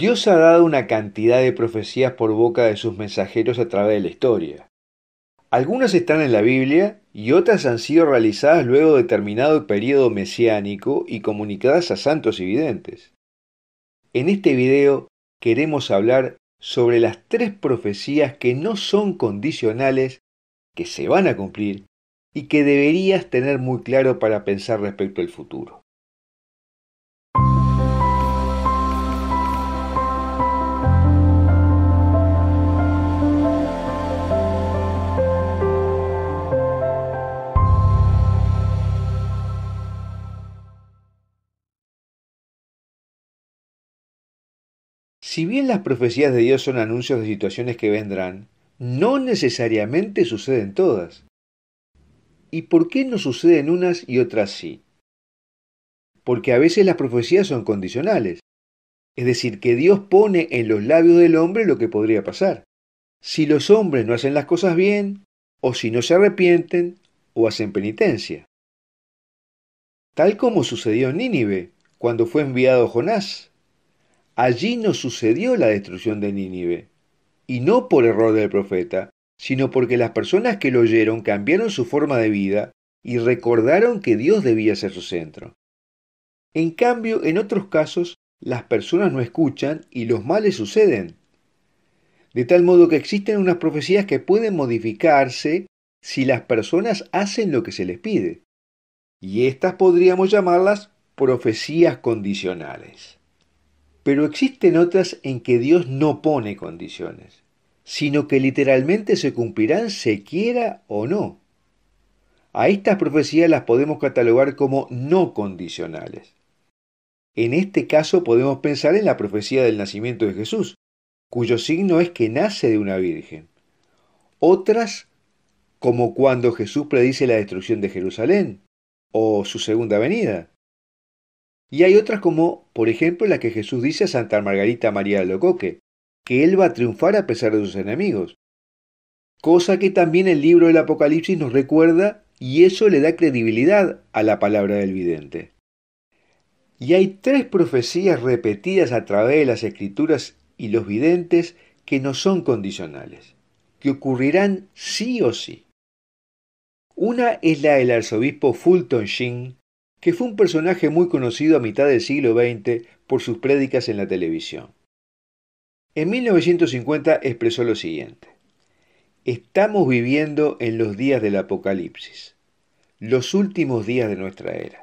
Dios ha dado una cantidad de profecías por boca de sus mensajeros a través de la historia. Algunas están en la Biblia y otras han sido realizadas luego de determinado periodo mesiánico y comunicadas a santos y videntes. En este video queremos hablar sobre las tres profecías que no son condicionales, que se van a cumplir y que deberías tener muy claro para pensar respecto al futuro. Si bien las profecías de Dios son anuncios de situaciones que vendrán, no necesariamente suceden todas. ¿Y por qué no suceden unas y otras sí? Porque a veces las profecías son condicionales, es decir, que Dios pone en los labios del hombre lo que podría pasar. Si los hombres no hacen las cosas bien, o si no se arrepienten, o hacen penitencia. Tal como sucedió en Nínive, cuando fue enviado Jonás, allí no sucedió la destrucción de Nínive, y no por error del profeta, sino porque las personas que lo oyeron cambiaron su forma de vida y recordaron que Dios debía ser su centro. En cambio, en otros casos, las personas no escuchan y los males suceden. De tal modo que existen unas profecías que pueden modificarse si las personas hacen lo que se les pide. Y estas podríamos llamarlas profecías condicionales. Pero existen otras en que Dios no pone condiciones, sino que literalmente se cumplirán se quiera o no. A estas profecías las podemos catalogar como no condicionales. En este caso podemos pensar en la profecía del nacimiento de Jesús, cuyo signo es que nace de una virgen. Otras, como cuando Jesús predice la destrucción de Jerusalén o su segunda venida. Y hay otras como, por ejemplo, la que Jesús dice a Santa Margarita María de Locoque, que él va a triunfar a pesar de sus enemigos. Cosa que también el libro del Apocalipsis nos recuerda y eso le da credibilidad a la palabra del vidente. Y hay tres profecías repetidas a través de las escrituras y los videntes que no son condicionales, que ocurrirán sí o sí. Una es la del arzobispo Fulton Sheen, que fue un personaje muy conocido a mitad del siglo XX por sus prédicas en la televisión. En 1950 expresó lo siguiente. Estamos viviendo en los días del apocalipsis, los últimos días de nuestra era.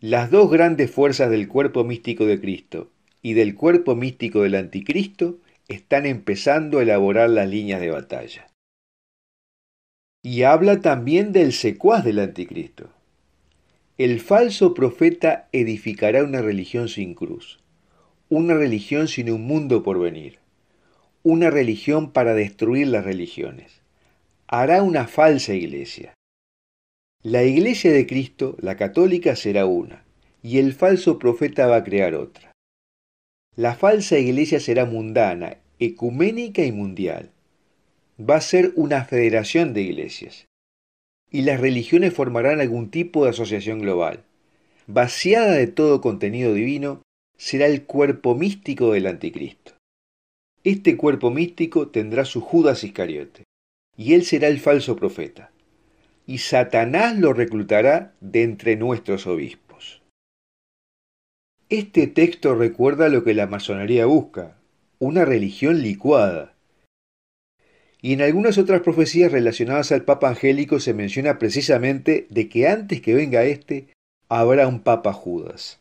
Las dos grandes fuerzas del cuerpo místico de Cristo y del cuerpo místico del anticristo están empezando a elaborar las líneas de batalla. Y habla también del secuaz del anticristo, el falso profeta edificará una religión sin cruz, una religión sin un mundo por venir, una religión para destruir las religiones. Hará una falsa iglesia. La iglesia de Cristo, la católica, será una, y el falso profeta va a crear otra. La falsa iglesia será mundana, ecuménica y mundial. Va a ser una federación de iglesias y las religiones formarán algún tipo de asociación global. Vaciada de todo contenido divino, será el cuerpo místico del anticristo. Este cuerpo místico tendrá su Judas Iscariote, y él será el falso profeta. Y Satanás lo reclutará de entre nuestros obispos. Este texto recuerda lo que la masonería busca, una religión licuada, y en algunas otras profecías relacionadas al Papa Angélico se menciona precisamente de que antes que venga éste, habrá un Papa Judas.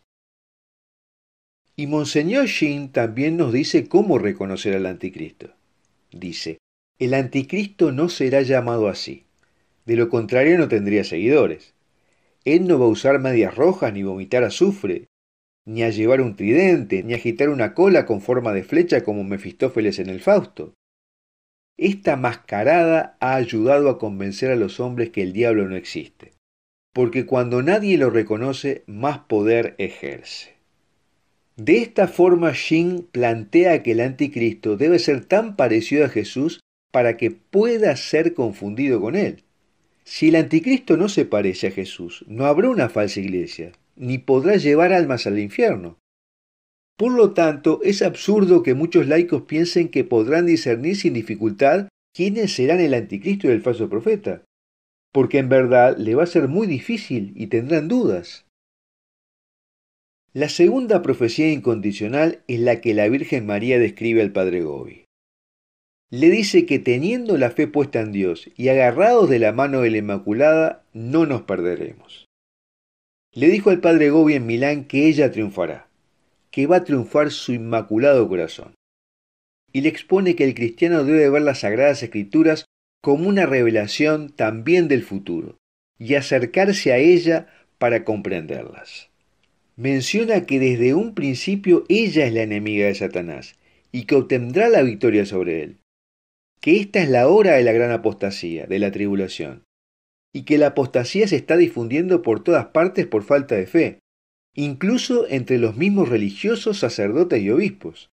Y Monseñor Shin también nos dice cómo reconocer al anticristo. Dice, el anticristo no será llamado así. De lo contrario no tendría seguidores. Él no va a usar medias rojas, ni vomitar azufre, ni a llevar un tridente, ni a agitar una cola con forma de flecha como Mefistófeles en el Fausto. Esta mascarada ha ayudado a convencer a los hombres que el diablo no existe, porque cuando nadie lo reconoce, más poder ejerce. De esta forma, Shin plantea que el anticristo debe ser tan parecido a Jesús para que pueda ser confundido con él. Si el anticristo no se parece a Jesús, no habrá una falsa iglesia, ni podrá llevar almas al infierno. Por lo tanto, es absurdo que muchos laicos piensen que podrán discernir sin dificultad quiénes serán el anticristo y el falso profeta, porque en verdad le va a ser muy difícil y tendrán dudas. La segunda profecía incondicional es la que la Virgen María describe al Padre Gobi. Le dice que teniendo la fe puesta en Dios y agarrados de la mano de la Inmaculada, no nos perderemos. Le dijo al Padre Gobi en Milán que ella triunfará que va a triunfar su inmaculado corazón. Y le expone que el cristiano debe ver las sagradas escrituras como una revelación también del futuro y acercarse a ella para comprenderlas. Menciona que desde un principio ella es la enemiga de Satanás y que obtendrá la victoria sobre él, que esta es la hora de la gran apostasía, de la tribulación, y que la apostasía se está difundiendo por todas partes por falta de fe, incluso entre los mismos religiosos, sacerdotes y obispos.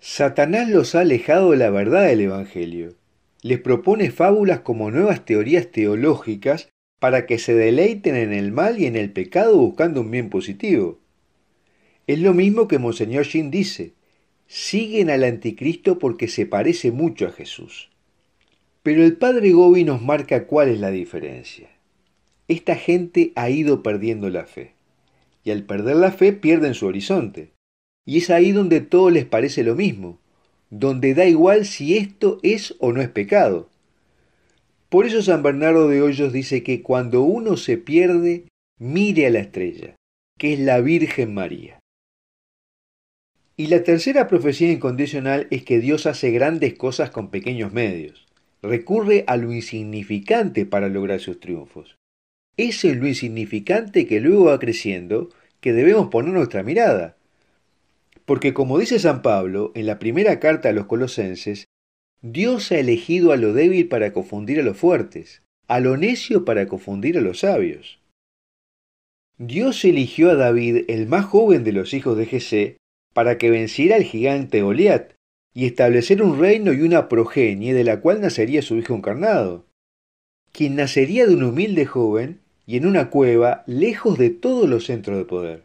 Satanás los ha alejado de la verdad del Evangelio. Les propone fábulas como nuevas teorías teológicas para que se deleiten en el mal y en el pecado buscando un bien positivo. Es lo mismo que Monseñor Shin dice, siguen al anticristo porque se parece mucho a Jesús. Pero el padre Gobi nos marca cuál es la diferencia. Esta gente ha ido perdiendo la fe y al perder la fe pierden su horizonte. Y es ahí donde todo les parece lo mismo, donde da igual si esto es o no es pecado. Por eso San Bernardo de Hoyos dice que cuando uno se pierde, mire a la estrella, que es la Virgen María. Y la tercera profecía incondicional es que Dios hace grandes cosas con pequeños medios, recurre a lo insignificante para lograr sus triunfos. Eso es lo insignificante que luego va creciendo que debemos poner nuestra mirada. Porque como dice San Pablo en la primera carta a los colosenses, Dios ha elegido a lo débil para confundir a los fuertes, a lo necio para confundir a los sabios. Dios eligió a David, el más joven de los hijos de Jesé, para que venciera al gigante Goliat y establecer un reino y una progenie de la cual nacería su hijo encarnado, quien nacería de un humilde joven y en una cueva lejos de todos los centros de poder.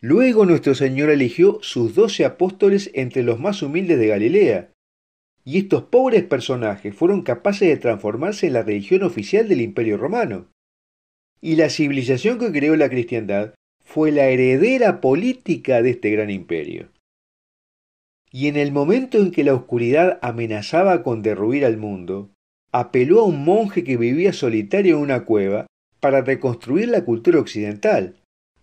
Luego nuestro Señor eligió sus doce apóstoles entre los más humildes de Galilea, y estos pobres personajes fueron capaces de transformarse en la religión oficial del Imperio Romano. Y la civilización que creó la cristiandad fue la heredera política de este gran imperio. Y en el momento en que la oscuridad amenazaba con derruir al mundo, apeló a un monje que vivía solitario en una cueva para reconstruir la cultura occidental,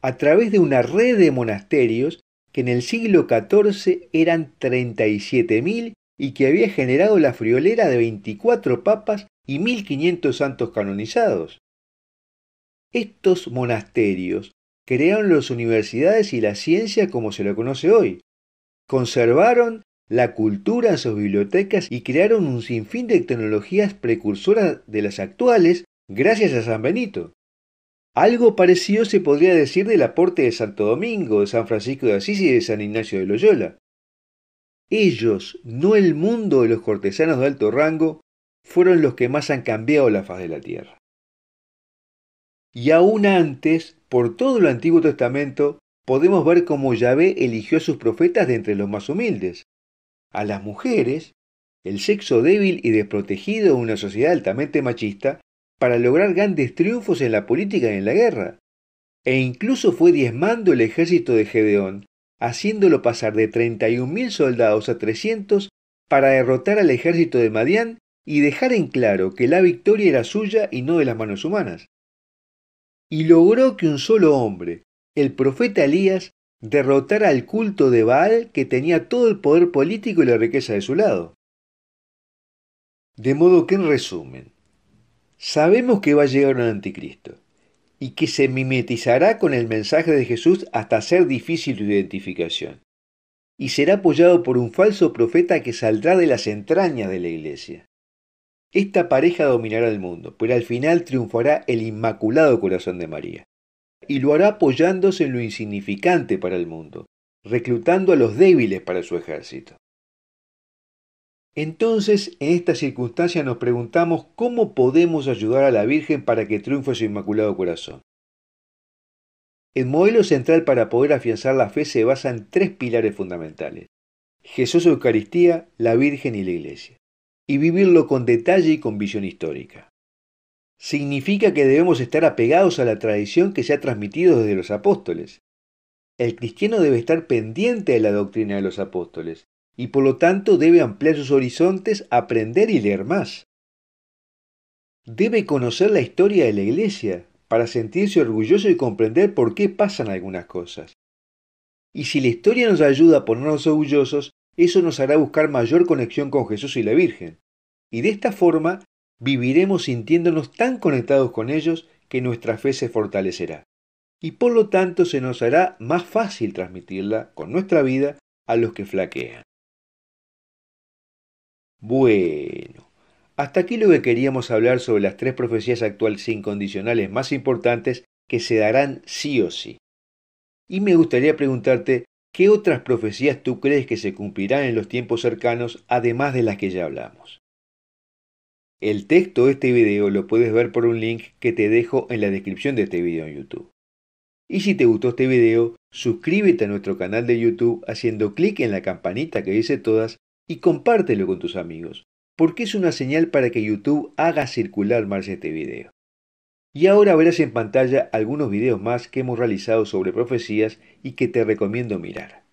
a través de una red de monasterios que en el siglo XIV eran 37.000 y que había generado la friolera de 24 papas y 1.500 santos canonizados. Estos monasterios crearon las universidades y la ciencia como se la conoce hoy, conservaron la cultura en sus bibliotecas y crearon un sinfín de tecnologías precursoras de las actuales gracias a San Benito. Algo parecido se podría decir del aporte de Santo Domingo, de San Francisco de Asís y de San Ignacio de Loyola. Ellos, no el mundo de los cortesanos de alto rango, fueron los que más han cambiado la faz de la tierra. Y aún antes, por todo el Antiguo Testamento, podemos ver cómo Yahvé eligió a sus profetas de entre los más humildes, a las mujeres, el sexo débil y desprotegido de una sociedad altamente machista, para lograr grandes triunfos en la política y en la guerra, e incluso fue diezmando el ejército de Gedeón, haciéndolo pasar de 31.000 soldados a 300 para derrotar al ejército de Madián y dejar en claro que la victoria era suya y no de las manos humanas. Y logró que un solo hombre, el profeta Elías, derrotara al culto de Baal que tenía todo el poder político y la riqueza de su lado. De modo que, en resumen, Sabemos que va a llegar un anticristo y que se mimetizará con el mensaje de Jesús hasta ser difícil su identificación. Y será apoyado por un falso profeta que saldrá de las entrañas de la iglesia. Esta pareja dominará el mundo, pero al final triunfará el Inmaculado Corazón de María. Y lo hará apoyándose en lo insignificante para el mundo, reclutando a los débiles para su ejército. Entonces, en esta circunstancia nos preguntamos cómo podemos ayudar a la Virgen para que triunfe su Inmaculado Corazón. El modelo central para poder afianzar la fe se basa en tres pilares fundamentales. Jesús Eucaristía, la Virgen y la Iglesia. Y vivirlo con detalle y con visión histórica. Significa que debemos estar apegados a la tradición que se ha transmitido desde los apóstoles. El cristiano debe estar pendiente de la doctrina de los apóstoles, y por lo tanto debe ampliar sus horizontes, aprender y leer más. Debe conocer la historia de la Iglesia para sentirse orgulloso y comprender por qué pasan algunas cosas. Y si la historia nos ayuda a ponernos orgullosos, eso nos hará buscar mayor conexión con Jesús y la Virgen. Y de esta forma viviremos sintiéndonos tan conectados con ellos que nuestra fe se fortalecerá. Y por lo tanto se nos hará más fácil transmitirla con nuestra vida a los que flaquean. Bueno, hasta aquí lo que queríamos hablar sobre las tres profecías actuales incondicionales más importantes que se darán sí o sí. Y me gustaría preguntarte, ¿qué otras profecías tú crees que se cumplirán en los tiempos cercanos además de las que ya hablamos? El texto de este video lo puedes ver por un link que te dejo en la descripción de este video en YouTube. Y si te gustó este video, suscríbete a nuestro canal de YouTube haciendo clic en la campanita que dice todas y compártelo con tus amigos, porque es una señal para que YouTube haga circular más este video. Y ahora verás en pantalla algunos videos más que hemos realizado sobre profecías y que te recomiendo mirar.